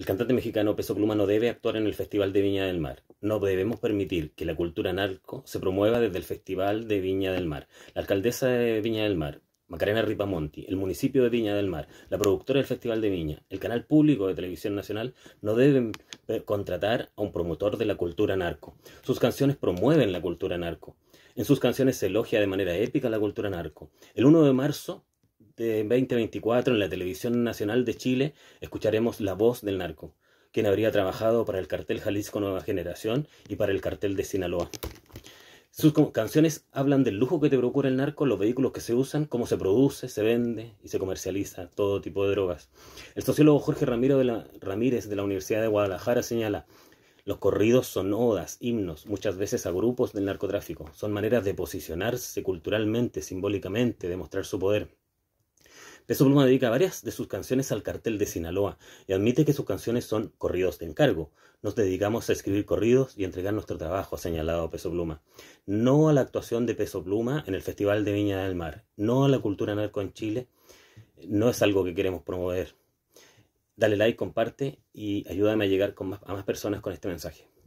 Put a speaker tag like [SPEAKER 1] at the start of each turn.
[SPEAKER 1] El cantante mexicano Peso Pluma no debe actuar en el Festival de Viña del Mar. No debemos permitir que la cultura narco se promueva desde el Festival de Viña del Mar. La alcaldesa de Viña del Mar, Macarena Ripamonti, el municipio de Viña del Mar, la productora del Festival de Viña, el canal público de televisión nacional, no deben eh, contratar a un promotor de la cultura narco. Sus canciones promueven la cultura narco. En sus canciones se elogia de manera épica la cultura narco. El 1 de marzo en 2024 en la televisión nacional de Chile escucharemos la voz del narco, quien habría trabajado para el cartel Jalisco Nueva Generación y para el cartel de Sinaloa. Sus canciones hablan del lujo que te procura el narco, los vehículos que se usan, cómo se produce, se vende y se comercializa todo tipo de drogas. El sociólogo Jorge Ramiro de Ramírez de la Universidad de Guadalajara señala, los corridos son odas, himnos, muchas veces a grupos del narcotráfico. Son maneras de posicionarse culturalmente, simbólicamente, demostrar su poder. Peso Pluma dedica varias de sus canciones al cartel de Sinaloa y admite que sus canciones son corridos de encargo. Nos dedicamos a escribir corridos y entregar nuestro trabajo, ha señalado Peso Pluma. No a la actuación de Peso Pluma en el Festival de Viña del Mar, no a la cultura narco en Chile, no es algo que queremos promover. Dale like, comparte y ayúdame a llegar a más personas con este mensaje.